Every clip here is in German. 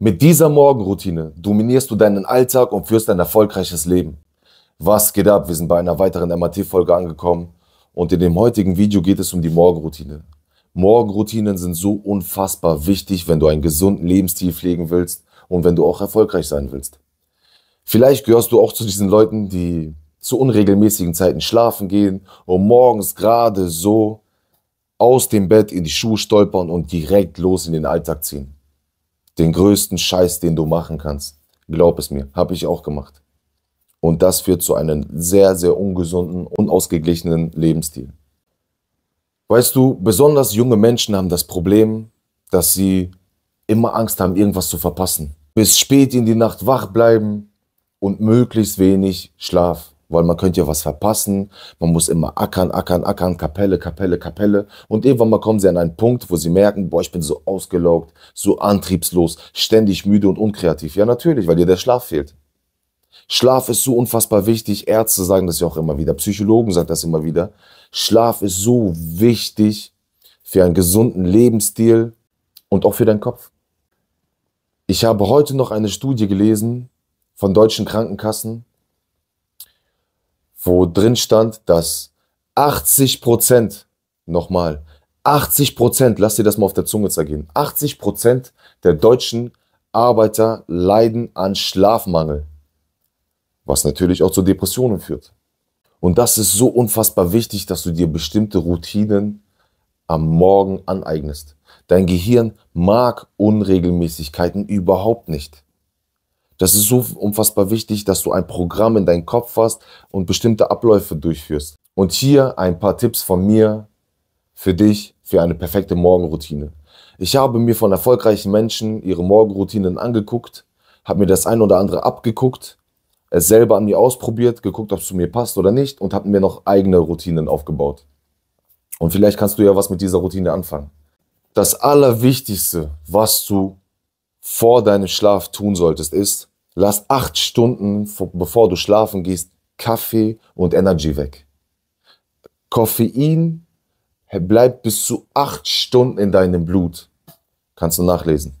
Mit dieser Morgenroutine dominierst du deinen Alltag und führst ein erfolgreiches Leben. Was geht ab? Wir sind bei einer weiteren MAT-Folge angekommen und in dem heutigen Video geht es um die Morgenroutine. Morgenroutinen sind so unfassbar wichtig, wenn du einen gesunden Lebensstil pflegen willst und wenn du auch erfolgreich sein willst. Vielleicht gehörst du auch zu diesen Leuten, die zu unregelmäßigen Zeiten schlafen gehen und morgens gerade so aus dem Bett in die Schuhe stolpern und direkt los in den Alltag ziehen. Den größten Scheiß, den du machen kannst. Glaub es mir, habe ich auch gemacht. Und das führt zu einem sehr, sehr ungesunden, unausgeglichenen Lebensstil. Weißt du, besonders junge Menschen haben das Problem, dass sie immer Angst haben, irgendwas zu verpassen. Bis spät in die Nacht wach bleiben und möglichst wenig Schlaf weil man könnte ja was verpassen. Man muss immer ackern, ackern, ackern, Kapelle, Kapelle, Kapelle. Und irgendwann mal kommen sie an einen Punkt, wo sie merken, boah, ich bin so ausgelaugt, so antriebslos, ständig müde und unkreativ. Ja, natürlich, weil dir der Schlaf fehlt. Schlaf ist so unfassbar wichtig. Ärzte sagen das ja auch immer wieder. Psychologen sagen das immer wieder. Schlaf ist so wichtig für einen gesunden Lebensstil und auch für deinen Kopf. Ich habe heute noch eine Studie gelesen von deutschen Krankenkassen, wo drin stand, dass 80 Prozent, nochmal, 80 Prozent, lass dir das mal auf der Zunge zergehen, 80 Prozent der deutschen Arbeiter leiden an Schlafmangel, was natürlich auch zu Depressionen führt. Und das ist so unfassbar wichtig, dass du dir bestimmte Routinen am Morgen aneignest. Dein Gehirn mag Unregelmäßigkeiten überhaupt nicht. Das ist so unfassbar wichtig, dass du ein Programm in deinem Kopf hast und bestimmte Abläufe durchführst. Und hier ein paar Tipps von mir für dich, für eine perfekte Morgenroutine. Ich habe mir von erfolgreichen Menschen ihre Morgenroutinen angeguckt, habe mir das ein oder andere abgeguckt, es selber an mir ausprobiert, geguckt, ob es zu mir passt oder nicht und habe mir noch eigene Routinen aufgebaut. Und vielleicht kannst du ja was mit dieser Routine anfangen. Das Allerwichtigste, was du vor deinem Schlaf tun solltest, ist, lass acht Stunden, bevor du schlafen gehst, Kaffee und Energy weg. Koffein bleibt bis zu acht Stunden in deinem Blut. Kannst du nachlesen.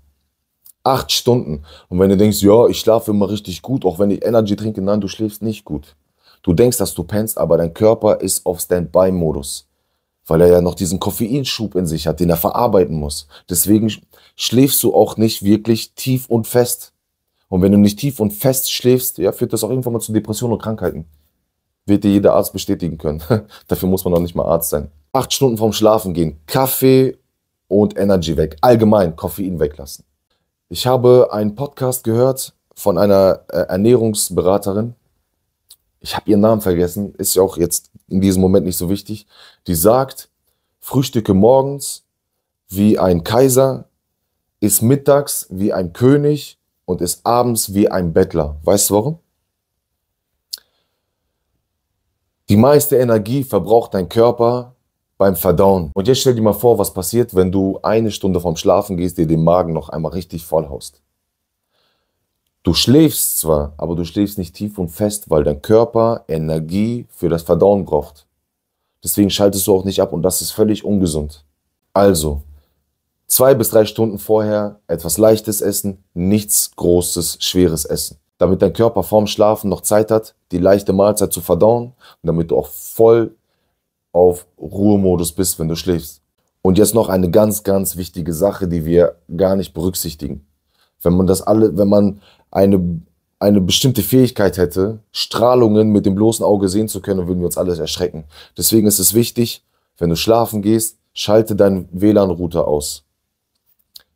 Acht Stunden. Und wenn du denkst, ja, ich schlafe immer richtig gut, auch wenn ich Energy trinke, nein, du schläfst nicht gut. Du denkst, dass du pennst, aber dein Körper ist auf Standby-Modus, weil er ja noch diesen Koffeinschub in sich hat, den er verarbeiten muss. Deswegen schläfst du auch nicht wirklich tief und fest. Und wenn du nicht tief und fest schläfst, ja, führt das auch irgendwann mal zu Depressionen und Krankheiten. Wird dir jeder Arzt bestätigen können. Dafür muss man noch nicht mal Arzt sein. Acht Stunden vorm Schlafen gehen. Kaffee und Energy weg. Allgemein Koffein weglassen. Ich habe einen Podcast gehört von einer äh, Ernährungsberaterin. Ich habe ihren Namen vergessen. Ist ja auch jetzt in diesem Moment nicht so wichtig. Die sagt, frühstücke morgens wie ein Kaiser, ist mittags wie ein König und ist abends wie ein Bettler. Weißt du warum? Die meiste Energie verbraucht dein Körper beim Verdauen. Und jetzt stell dir mal vor, was passiert, wenn du eine Stunde vorm Schlafen gehst, dir den Magen noch einmal richtig vollhaust. Du schläfst zwar, aber du schläfst nicht tief und fest, weil dein Körper Energie für das Verdauen braucht. Deswegen schaltest du auch nicht ab und das ist völlig ungesund. Also, zwei bis drei Stunden vorher etwas Leichtes essen, nichts Großes, Schweres essen. Damit dein Körper vorm Schlafen noch Zeit hat, die leichte Mahlzeit zu verdauen und damit du auch voll auf Ruhemodus bist, wenn du schläfst. Und jetzt noch eine ganz, ganz wichtige Sache, die wir gar nicht berücksichtigen. Wenn man das alle, wenn man eine, eine bestimmte Fähigkeit hätte, Strahlungen mit dem bloßen Auge sehen zu können, würden wir uns alles erschrecken. Deswegen ist es wichtig, wenn du schlafen gehst, schalte deinen WLAN-Router aus.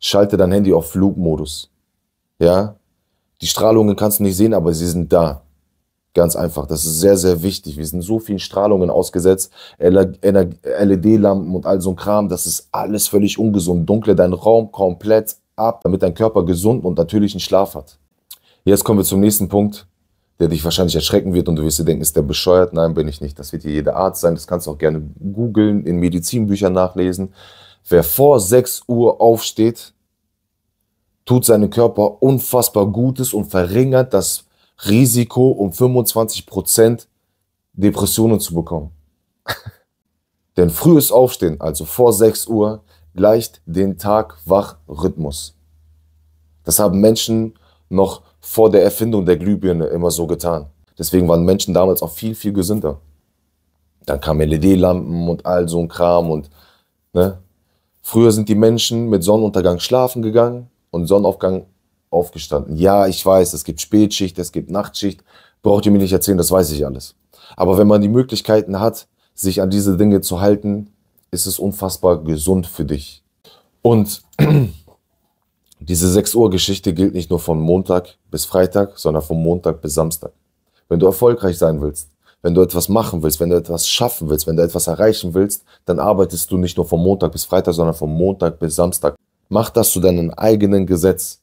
Schalte dein Handy auf Flugmodus. Ja? Die Strahlungen kannst du nicht sehen, aber sie sind da. Ganz einfach. Das ist sehr, sehr wichtig. Wir sind so vielen Strahlungen ausgesetzt. LED-Lampen und all so ein Kram. Das ist alles völlig ungesund. Dunkle deinen Raum komplett ab, damit dein Körper gesund und natürlichen Schlaf hat. Jetzt kommen wir zum nächsten Punkt, der dich wahrscheinlich erschrecken wird und du wirst dir denken, ist der bescheuert? Nein, bin ich nicht. Das wird dir jeder Arzt sein. Das kannst du auch gerne googeln, in Medizinbüchern nachlesen. Wer vor 6 Uhr aufsteht, tut seinem Körper unfassbar Gutes und verringert das Risiko um 25 Prozent Depressionen zu bekommen. Denn frühes Aufstehen, also vor 6 Uhr, gleicht den Tag-Wach-Rhythmus. Das haben Menschen noch vor der Erfindung der Glühbirne immer so getan. Deswegen waren Menschen damals auch viel, viel gesünder. Dann kamen LED-Lampen und all so ein Kram und ne, Früher sind die Menschen mit Sonnenuntergang schlafen gegangen und Sonnenaufgang aufgestanden. Ja, ich weiß, es gibt Spätschicht, es gibt Nachtschicht. Braucht ihr mir nicht erzählen, das weiß ich alles. Aber wenn man die Möglichkeiten hat, sich an diese Dinge zu halten, ist es unfassbar gesund für dich. Und diese 6 Uhr Geschichte gilt nicht nur von Montag bis Freitag, sondern von Montag bis Samstag. Wenn du erfolgreich sein willst, wenn du etwas machen willst, wenn du etwas schaffen willst, wenn du etwas erreichen willst, dann arbeitest du nicht nur von Montag bis Freitag, sondern von Montag bis Samstag. Mach das zu deinem eigenen Gesetz.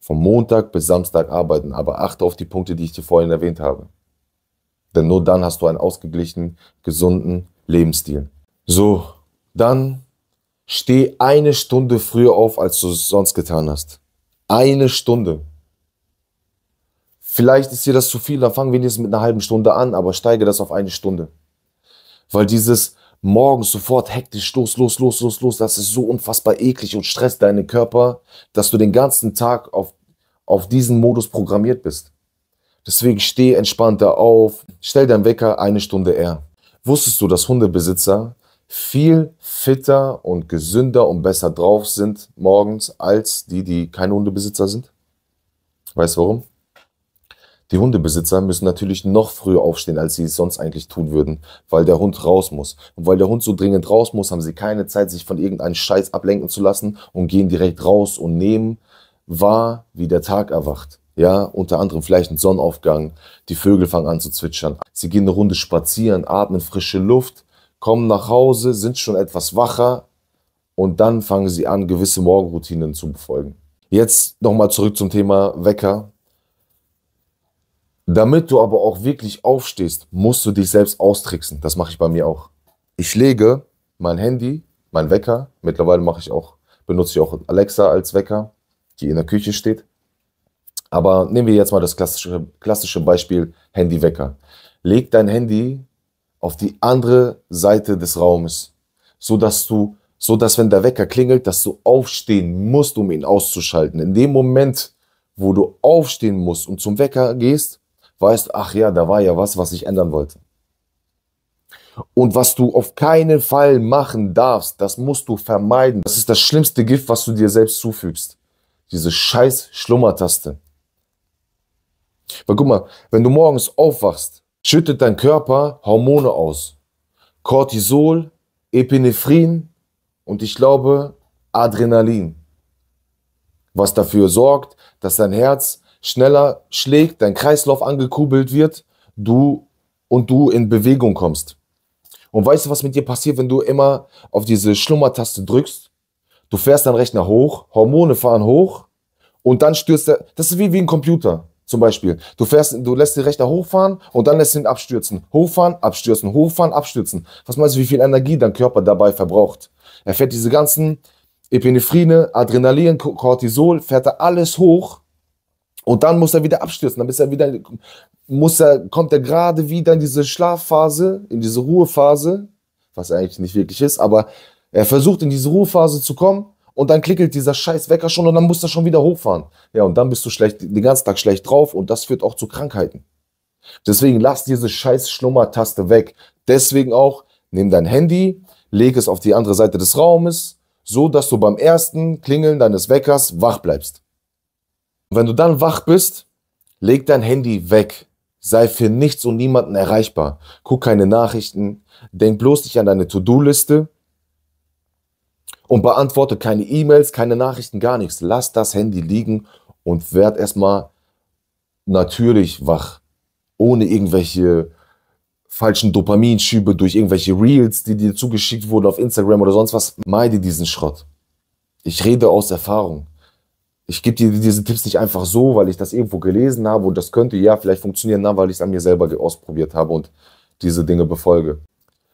Von Montag bis Samstag arbeiten, aber achte auf die Punkte, die ich dir vorhin erwähnt habe. Denn nur dann hast du einen ausgeglichenen, gesunden Lebensstil. So, dann steh eine Stunde früher auf, als du es sonst getan hast. Eine Stunde. Vielleicht ist dir das zu viel, dann fang wenigstens mit einer halben Stunde an, aber steige das auf eine Stunde. Weil dieses morgens sofort hektisch los, los, los, los, los, das ist so unfassbar eklig und stresst deinen Körper, dass du den ganzen Tag auf, auf diesen Modus programmiert bist. Deswegen steh entspannter auf, stell deinen Wecker eine Stunde eher. Wusstest du, dass Hundebesitzer viel fitter und gesünder und besser drauf sind morgens als die, die keine Hundebesitzer sind? Weißt du warum? Die Hundebesitzer müssen natürlich noch früher aufstehen, als sie es sonst eigentlich tun würden, weil der Hund raus muss. Und weil der Hund so dringend raus muss, haben sie keine Zeit, sich von irgendeinem Scheiß ablenken zu lassen und gehen direkt raus und nehmen wahr, wie der Tag erwacht. Ja, unter anderem vielleicht ein Sonnenaufgang, die Vögel fangen an zu zwitschern. Sie gehen eine Runde spazieren, atmen frische Luft, kommen nach Hause, sind schon etwas wacher und dann fangen sie an, gewisse Morgenroutinen zu befolgen. Jetzt nochmal zurück zum Thema Wecker. Damit du aber auch wirklich aufstehst, musst du dich selbst austricksen. Das mache ich bei mir auch. Ich lege mein Handy, mein Wecker, mittlerweile mache ich auch, benutze ich auch Alexa als Wecker, die in der Küche steht. Aber nehmen wir jetzt mal das klassische, klassische Beispiel Handywecker. Leg dein Handy auf die andere Seite des Raumes, so dass du, so dass wenn der Wecker klingelt, dass du aufstehen musst, um ihn auszuschalten. In dem Moment, wo du aufstehen musst und zum Wecker gehst, weißt, ach ja, da war ja was, was ich ändern wollte. Und was du auf keinen Fall machen darfst, das musst du vermeiden. Das ist das schlimmste Gift, was du dir selbst zufügst. Diese scheiß Schlummertaste. Weil guck mal, wenn du morgens aufwachst, schüttet dein Körper Hormone aus. Cortisol, Epinephrin und ich glaube Adrenalin. Was dafür sorgt, dass dein Herz schneller schlägt, dein Kreislauf angekurbelt wird, du und du in Bewegung kommst. Und weißt du, was mit dir passiert, wenn du immer auf diese Schlummertaste drückst? Du fährst deinen Rechner hoch, Hormone fahren hoch und dann stürzt er. Das ist wie, wie ein Computer zum Beispiel. Du, fährst, du lässt den Rechner hochfahren und dann lässt ihn abstürzen. Hochfahren, abstürzen, hochfahren, abstürzen. Was meinst du, wie viel Energie dein Körper dabei verbraucht? Er fährt diese ganzen Epinephrine, Adrenalin, Cortisol, fährt er alles hoch und dann muss er wieder abstürzen, dann ist er wieder, muss er, kommt er gerade wieder in diese Schlafphase, in diese Ruhephase, was eigentlich nicht wirklich ist, aber er versucht in diese Ruhephase zu kommen und dann klickelt dieser scheiß Wecker schon und dann muss er schon wieder hochfahren. Ja, und dann bist du schlecht, den ganzen Tag schlecht drauf und das führt auch zu Krankheiten. Deswegen lass diese scheiß Schlummertaste weg. Deswegen auch, nimm dein Handy, leg es auf die andere Seite des Raumes, so dass du beim ersten Klingeln deines Weckers wach bleibst. Und wenn du dann wach bist, leg dein Handy weg. Sei für nichts und niemanden erreichbar. Guck keine Nachrichten. Denk bloß nicht an deine To-Do-Liste. Und beantworte keine E-Mails, keine Nachrichten, gar nichts. Lass das Handy liegen und werd erstmal natürlich wach. Ohne irgendwelche falschen Dopaminschübe durch irgendwelche Reels, die dir zugeschickt wurden auf Instagram oder sonst was. Meide diesen Schrott. Ich rede aus Erfahrung ich gebe dir diese Tipps nicht einfach so, weil ich das irgendwo gelesen habe und das könnte ja vielleicht funktionieren, weil ich es an mir selber ausprobiert habe und diese Dinge befolge.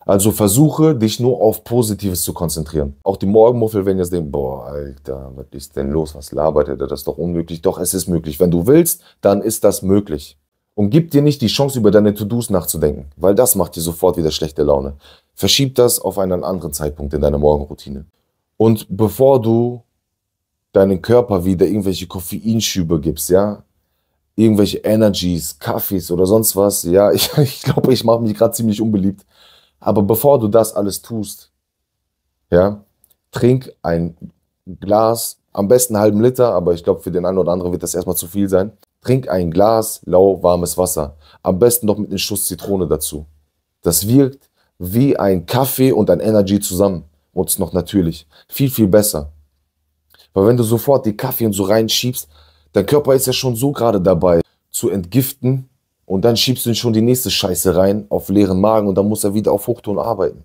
Also versuche, dich nur auf Positives zu konzentrieren. Auch die Morgenmuffel werden jetzt denkt, boah, Alter, was ist denn los? Was labert er? Das ist doch unmöglich. Doch, es ist möglich. Wenn du willst, dann ist das möglich. Und gib dir nicht die Chance, über deine To-Dos nachzudenken, weil das macht dir sofort wieder schlechte Laune. Verschieb das auf einen anderen Zeitpunkt in deiner Morgenroutine. Und bevor du deinen Körper wieder irgendwelche Koffeinschübe gibst, ja, irgendwelche Energies, Kaffees oder sonst was, ja, ich glaube, ich, glaub, ich mache mich gerade ziemlich unbeliebt. Aber bevor du das alles tust, ja, trink ein Glas, am besten einen halben Liter, aber ich glaube, für den einen oder anderen wird das erstmal zu viel sein. Trink ein Glas lauwarmes Wasser. Am besten noch mit einem Schuss Zitrone dazu. Das wirkt wie ein Kaffee und ein Energy zusammen. Und es ist noch natürlich. Viel, viel besser. Weil wenn du sofort die Kaffee und so reinschiebst, dein Körper ist ja schon so gerade dabei zu entgiften und dann schiebst du ihn schon die nächste Scheiße rein auf leeren Magen und dann muss er wieder auf Hochton arbeiten.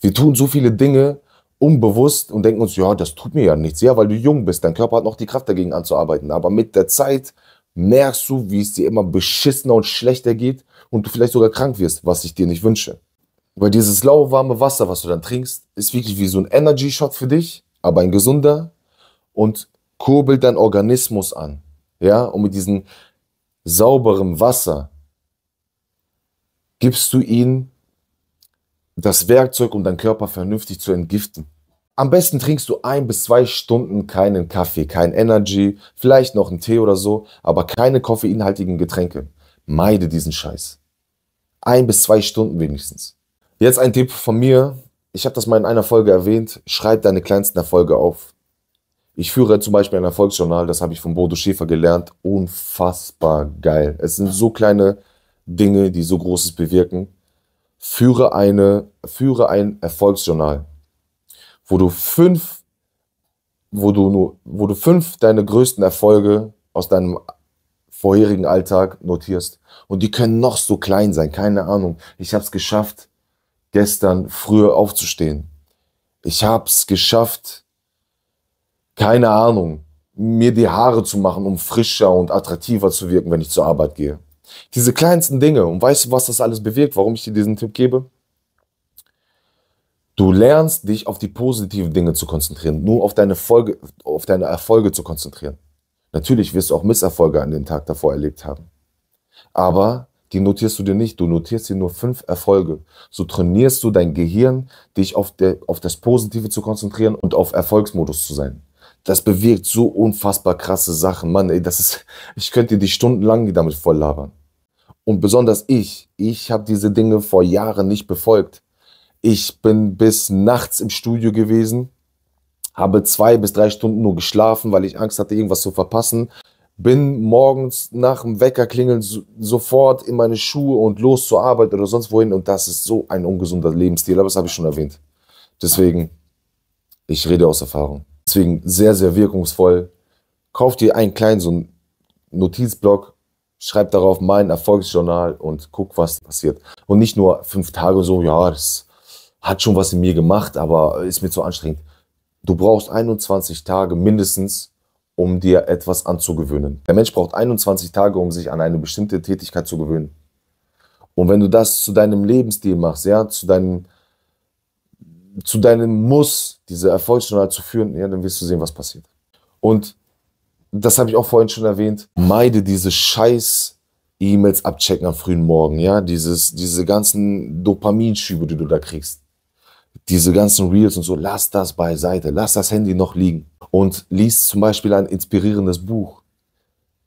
Wir tun so viele Dinge unbewusst und denken uns, ja, das tut mir ja nichts. Ja, weil du jung bist, dein Körper hat noch die Kraft dagegen anzuarbeiten. Aber mit der Zeit merkst du, wie es dir immer beschissener und schlechter geht und du vielleicht sogar krank wirst, was ich dir nicht wünsche. Weil dieses lauwarme Wasser, was du dann trinkst, ist wirklich wie so ein Energy-Shot für dich aber ein gesunder und kurbel deinen Organismus an. Ja, und mit diesem sauberen Wasser gibst du ihm das Werkzeug, um deinen Körper vernünftig zu entgiften. Am besten trinkst du ein bis zwei Stunden keinen Kaffee, kein Energy, vielleicht noch einen Tee oder so, aber keine koffeinhaltigen Getränke. Meide diesen Scheiß. Ein bis zwei Stunden wenigstens. Jetzt ein Tipp von mir, ich habe das mal in einer Folge erwähnt, schreib deine kleinsten Erfolge auf. Ich führe zum Beispiel ein Erfolgsjournal, das habe ich von Bodo Schäfer gelernt. Unfassbar geil. Es sind so kleine Dinge, die so Großes bewirken. Führe, eine, führe ein Erfolgsjournal, wo du fünf, wo du nur, wo du fünf deine größten Erfolge aus deinem vorherigen Alltag notierst. Und die können noch so klein sein, keine Ahnung. Ich habe es geschafft, gestern früher aufzustehen. Ich hab's geschafft, keine Ahnung, mir die Haare zu machen, um frischer und attraktiver zu wirken, wenn ich zur Arbeit gehe. Diese kleinsten Dinge. Und weißt du, was das alles bewirkt, warum ich dir diesen Tipp gebe? Du lernst dich auf die positiven Dinge zu konzentrieren, nur auf deine, Folge, auf deine Erfolge zu konzentrieren. Natürlich wirst du auch Misserfolge an den Tag davor erlebt haben. Aber die notierst du dir nicht, du notierst dir nur fünf Erfolge. So trainierst du dein Gehirn, dich auf, der, auf das Positive zu konzentrieren und auf Erfolgsmodus zu sein. Das bewirkt so unfassbar krasse Sachen. Mann, ey, das ist, ich könnte dir die stundenlang damit voll labern. Und besonders ich, ich habe diese Dinge vor Jahren nicht befolgt. Ich bin bis nachts im Studio gewesen, habe zwei bis drei Stunden nur geschlafen, weil ich Angst hatte, irgendwas zu verpassen bin morgens nach dem Wecker klingeln so, sofort in meine Schuhe und los zur Arbeit oder sonst wohin. Und das ist so ein ungesunder Lebensstil, aber das habe ich schon erwähnt. Deswegen, ich rede aus Erfahrung. Deswegen sehr, sehr wirkungsvoll. Kauft dir einen kleinen so einen Notizblock, schreib darauf mein Erfolgsjournal und guck, was passiert. Und nicht nur fünf Tage so, ja, das hat schon was in mir gemacht, aber ist mir zu anstrengend. Du brauchst 21 Tage mindestens, um dir etwas anzugewöhnen. Der Mensch braucht 21 Tage, um sich an eine bestimmte Tätigkeit zu gewöhnen. Und wenn du das zu deinem Lebensstil machst, ja, zu deinem, zu deinem Muss, diese Erfolgsjournal zu führen, ja, dann wirst du sehen, was passiert. Und das habe ich auch vorhin schon erwähnt. Meide diese scheiß E-Mails abchecken am frühen Morgen, ja, dieses, diese ganzen Dopaminschübe, die du da kriegst. Diese ganzen Reels und so, lass das beiseite, lass das Handy noch liegen und liest zum Beispiel ein inspirierendes Buch.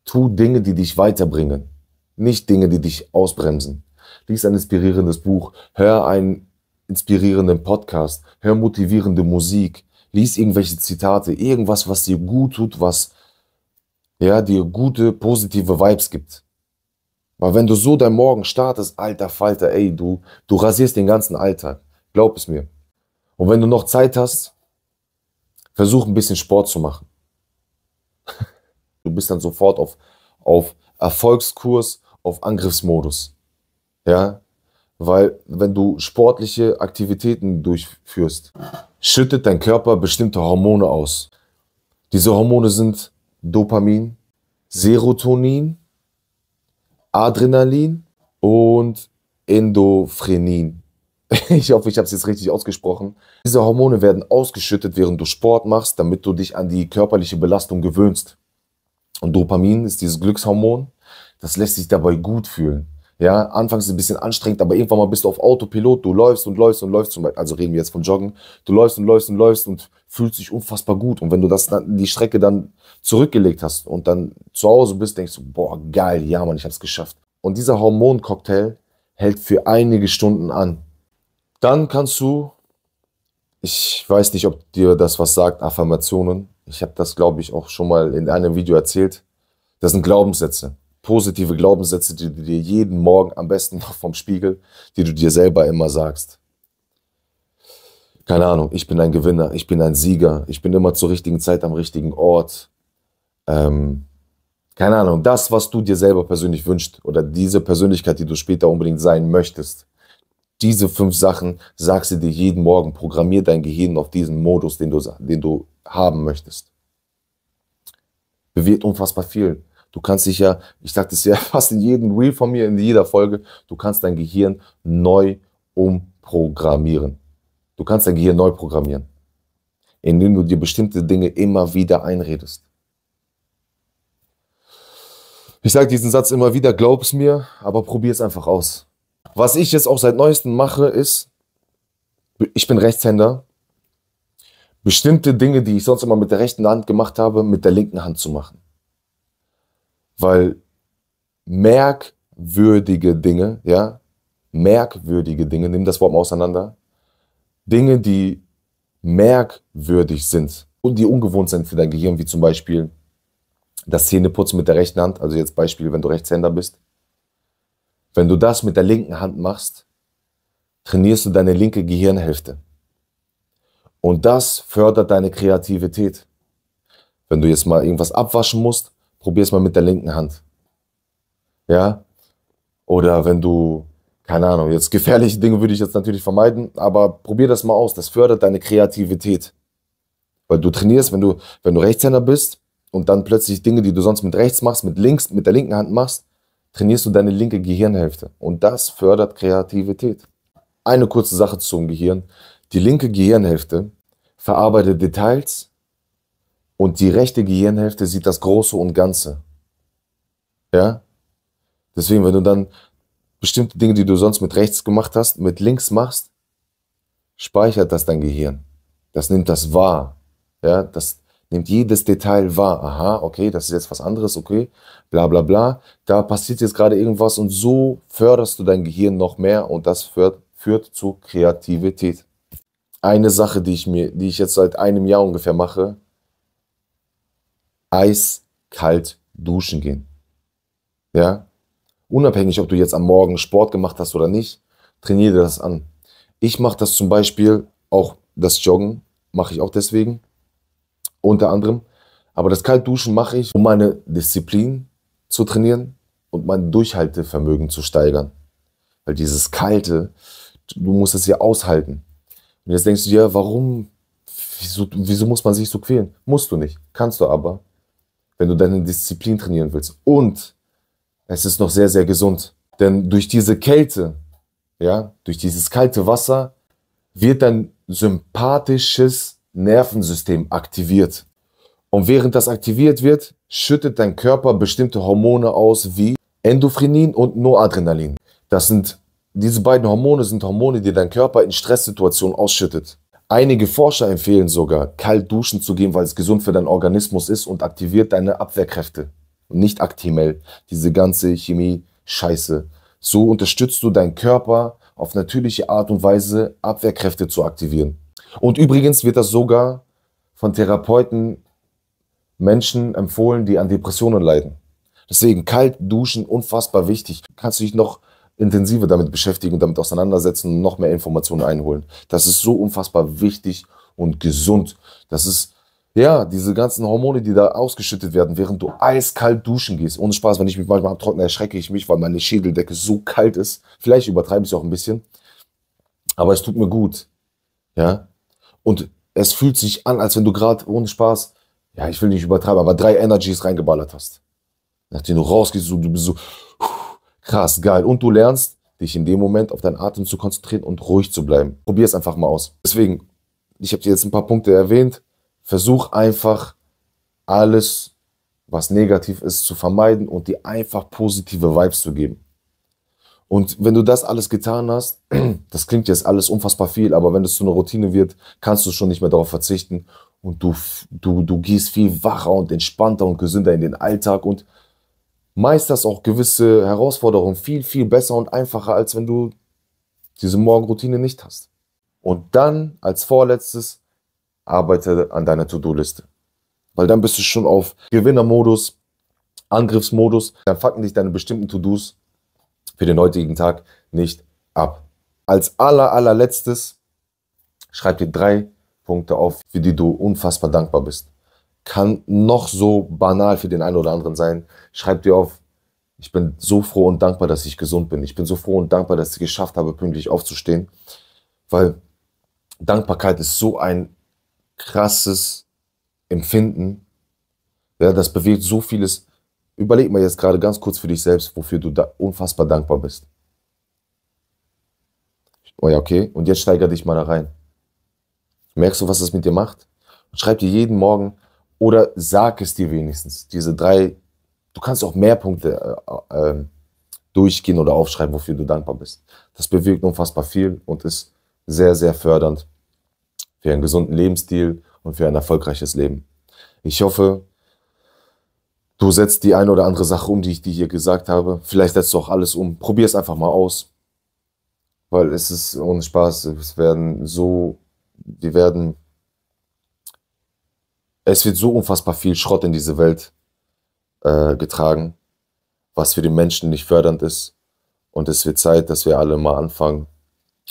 Tu Dinge, die dich weiterbringen, nicht Dinge, die dich ausbremsen. Lies ein inspirierendes Buch, hör einen inspirierenden Podcast, hör motivierende Musik, lies irgendwelche Zitate, irgendwas, was dir gut tut, was ja, dir gute, positive Vibes gibt. Weil wenn du so dein Morgen startest, alter Falter, ey, du, du rasierst den ganzen Alltag. Glaub es mir. Und wenn du noch Zeit hast, versuch ein bisschen Sport zu machen. Du bist dann sofort auf, auf Erfolgskurs, auf Angriffsmodus. Ja, weil wenn du sportliche Aktivitäten durchführst, schüttet dein Körper bestimmte Hormone aus. Diese Hormone sind Dopamin, Serotonin, Adrenalin und Endophrenin. ich hoffe, ich habe es jetzt richtig ausgesprochen. Diese Hormone werden ausgeschüttet, während du Sport machst, damit du dich an die körperliche Belastung gewöhnst. Und Dopamin ist dieses Glückshormon. Das lässt sich dabei gut fühlen. Ja, anfangs ist ein bisschen anstrengend, aber irgendwann mal bist du auf Autopilot, du läufst und läufst und läufst, also reden wir jetzt von Joggen, du läufst und läufst und läufst und fühlst dich unfassbar gut. Und wenn du das dann, die Strecke dann zurückgelegt hast und dann zu Hause bist, denkst du, boah, geil, ja Mann, ich hab's geschafft. Und dieser Hormoncocktail hält für einige Stunden an. Dann kannst du, ich weiß nicht, ob dir das was sagt, Affirmationen. Ich habe das, glaube ich, auch schon mal in einem Video erzählt. Das sind Glaubenssätze. Positive Glaubenssätze, die du dir jeden Morgen am besten noch vom Spiegel, die du dir selber immer sagst. Keine Ahnung, ich bin ein Gewinner, ich bin ein Sieger, ich bin immer zur richtigen Zeit am richtigen Ort. Ähm, keine Ahnung, das, was du dir selber persönlich wünschst oder diese Persönlichkeit, die du später unbedingt sein möchtest diese fünf Sachen sagst du dir jeden Morgen, programmier dein Gehirn auf diesen Modus, den du, den du haben möchtest. Bewirkt unfassbar viel. Du kannst dich ja, ich sagte es ja fast in jedem Reel von mir, in jeder Folge, du kannst dein Gehirn neu umprogrammieren. Du kannst dein Gehirn neu programmieren, indem du dir bestimmte Dinge immer wieder einredest. Ich sage diesen Satz immer wieder, glaub es mir, aber probier es einfach aus. Was ich jetzt auch seit neuestem mache, ist, ich bin Rechtshänder. Bestimmte Dinge, die ich sonst immer mit der rechten Hand gemacht habe, mit der linken Hand zu machen. Weil merkwürdige Dinge, ja, merkwürdige Dinge, nimm das Wort mal auseinander. Dinge, die merkwürdig sind und die ungewohnt sind für dein Gehirn, wie zum Beispiel das Zähneputzen mit der rechten Hand. Also jetzt Beispiel, wenn du Rechtshänder bist wenn du das mit der linken Hand machst, trainierst du deine linke Gehirnhälfte. Und das fördert deine Kreativität. Wenn du jetzt mal irgendwas abwaschen musst, probier es mal mit der linken Hand. Ja? Oder wenn du, keine Ahnung, jetzt gefährliche Dinge würde ich jetzt natürlich vermeiden, aber probier das mal aus. Das fördert deine Kreativität. Weil du trainierst, wenn du, wenn du Rechtshänder bist und dann plötzlich Dinge, die du sonst mit rechts machst, mit links, mit der linken Hand machst, trainierst du deine linke Gehirnhälfte und das fördert Kreativität. Eine kurze Sache zum Gehirn. Die linke Gehirnhälfte verarbeitet Details und die rechte Gehirnhälfte sieht das Große und Ganze. Ja? Deswegen, wenn du dann bestimmte Dinge, die du sonst mit rechts gemacht hast, mit links machst, speichert das dein Gehirn. Das nimmt das wahr. Ja, das, nimmt jedes Detail wahr. Aha, okay, das ist jetzt was anderes, okay, bla bla bla. Da passiert jetzt gerade irgendwas und so förderst du dein Gehirn noch mehr und das führt, führt zu Kreativität. Eine Sache, die ich mir, die ich jetzt seit einem Jahr ungefähr mache, eiskalt duschen gehen. Ja? Unabhängig, ob du jetzt am Morgen Sport gemacht hast oder nicht, trainiere das an. Ich mache das zum Beispiel auch das Joggen, mache ich auch deswegen unter anderem. Aber das Kaltduschen mache ich, um meine Disziplin zu trainieren und mein Durchhaltevermögen zu steigern. Weil dieses Kalte, du musst es ja aushalten. Und jetzt denkst du dir, warum, wieso, wieso muss man sich so quälen? Musst du nicht, kannst du aber, wenn du deine Disziplin trainieren willst. Und es ist noch sehr, sehr gesund. Denn durch diese Kälte, ja, durch dieses kalte Wasser wird dein sympathisches Nervensystem aktiviert. Und während das aktiviert wird, schüttet dein Körper bestimmte Hormone aus wie Endorphinin und Noradrenalin. Das sind, diese beiden Hormone sind Hormone, die dein Körper in Stresssituationen ausschüttet. Einige Forscher empfehlen sogar, kalt duschen zu gehen, weil es gesund für deinen Organismus ist und aktiviert deine Abwehrkräfte. Und nicht Actimel, diese ganze Chemie-Scheiße. So unterstützt du deinen Körper auf natürliche Art und Weise, Abwehrkräfte zu aktivieren. Und übrigens wird das sogar von Therapeuten Menschen empfohlen, die an Depressionen leiden. Deswegen kalt duschen unfassbar wichtig. Kannst du dich noch intensiver damit beschäftigen und damit auseinandersetzen und noch mehr Informationen einholen. Das ist so unfassbar wichtig und gesund. Das ist ja, diese ganzen Hormone, die da ausgeschüttet werden, während du eiskalt duschen gehst. Ohne Spaß, wenn ich mich manchmal am Trocknen erschrecke ich mich, weil meine Schädeldecke so kalt ist. Vielleicht übertreibe ich es auch ein bisschen. Aber es tut mir gut. Ja, und es fühlt sich an, als wenn du gerade ohne Spaß, ja, ich will nicht übertreiben, aber drei Energies reingeballert hast. Nachdem du rausgehst, du bist so krass, geil. Und du lernst, dich in dem Moment auf deinen Atem zu konzentrieren und ruhig zu bleiben. Probier es einfach mal aus. Deswegen, ich habe dir jetzt ein paar Punkte erwähnt. Versuch einfach alles, was negativ ist, zu vermeiden und dir einfach positive Vibes zu geben. Und wenn du das alles getan hast, das klingt jetzt alles unfassbar viel, aber wenn es zu einer Routine wird, kannst du schon nicht mehr darauf verzichten und du, du, du gehst viel wacher und entspannter und gesünder in den Alltag und meisterst auch gewisse Herausforderungen viel, viel besser und einfacher, als wenn du diese Morgenroutine nicht hast. Und dann als vorletztes arbeite an deiner To-Do-Liste. Weil dann bist du schon auf Gewinnermodus, Angriffsmodus, dann fucken dich deine bestimmten To-Dos für den heutigen Tag nicht ab. Als aller, allerletztes schreib dir drei Punkte auf, für die du unfassbar dankbar bist. Kann noch so banal für den einen oder anderen sein. Schreib dir auf, ich bin so froh und dankbar, dass ich gesund bin. Ich bin so froh und dankbar, dass ich geschafft habe, pünktlich aufzustehen. Weil Dankbarkeit ist so ein krasses Empfinden. Ja, das bewegt so vieles Überleg mal jetzt gerade ganz kurz für dich selbst, wofür du da unfassbar dankbar bist. Oh ja, okay. Und jetzt steigere dich mal da rein. Merkst du, was das mit dir macht? Schreib dir jeden Morgen oder sag es dir wenigstens. Diese drei, du kannst auch mehr Punkte äh, äh, durchgehen oder aufschreiben, wofür du dankbar bist. Das bewirkt unfassbar viel und ist sehr, sehr fördernd für einen gesunden Lebensstil und für ein erfolgreiches Leben. Ich hoffe, du setzt die eine oder andere Sache um, die ich dir hier gesagt habe. Vielleicht setzt du auch alles um. Probier es einfach mal aus. Weil es ist ohne Spaß. Es werden so, wir werden, es wird so unfassbar viel Schrott in diese Welt äh, getragen, was für den Menschen nicht fördernd ist. Und es wird Zeit, dass wir alle mal anfangen,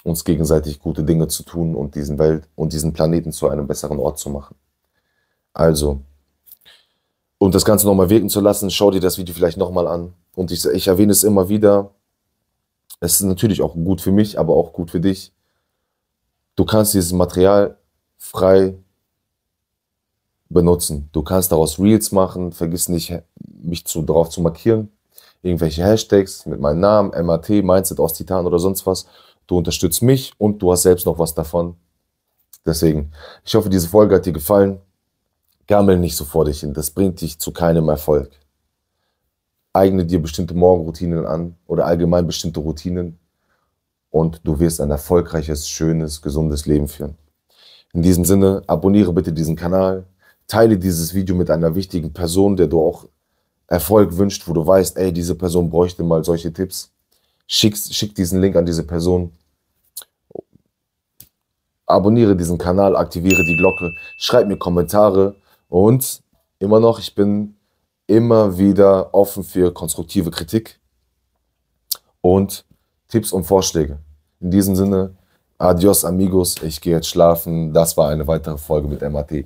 uns gegenseitig gute Dinge zu tun und diesen Welt und diesen Planeten zu einem besseren Ort zu machen. Also, und das Ganze nochmal wirken zu lassen, schau dir das Video vielleicht nochmal an. Und ich, ich erwähne es immer wieder. Es ist natürlich auch gut für mich, aber auch gut für dich. Du kannst dieses Material frei benutzen. Du kannst daraus Reels machen. Vergiss nicht, mich zu, darauf zu markieren. Irgendwelche Hashtags mit meinem Namen, MAT, Mindset aus Titan oder sonst was. Du unterstützt mich und du hast selbst noch was davon. Deswegen, ich hoffe, diese Folge hat dir gefallen. Gammel nicht so vor dich hin, das bringt dich zu keinem Erfolg. Eigne dir bestimmte Morgenroutinen an oder allgemein bestimmte Routinen und du wirst ein erfolgreiches, schönes, gesundes Leben führen. In diesem Sinne, abonniere bitte diesen Kanal, teile dieses Video mit einer wichtigen Person, der du auch Erfolg wünscht, wo du weißt, ey, diese Person bräuchte mal solche Tipps. Schick, schick diesen Link an diese Person. Abonniere diesen Kanal, aktiviere die Glocke, schreib mir Kommentare. Und immer noch, ich bin immer wieder offen für konstruktive Kritik und Tipps und Vorschläge. In diesem Sinne, adios amigos, ich gehe jetzt schlafen. Das war eine weitere Folge mit MAT.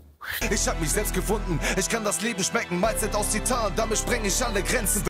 Ich hab mich selbst gefunden, ich kann das Leben schmecken, Mindset aus Titan, damit spreng ich alle Grenzen.